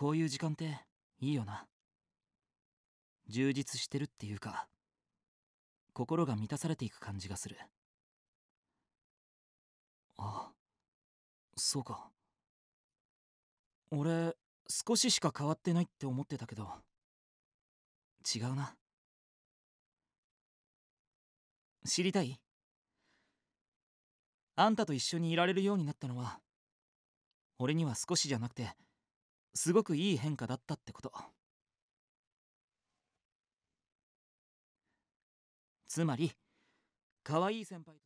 こういう時間っていいよな充実してるっていうか心が満たされていく感じがするあそうか俺少ししか変わってないって思ってたけど違うな知りたいあんたと一緒にいられるようになったのは俺には少しじゃなくてすごくいい変化だったってことつまり可愛い先輩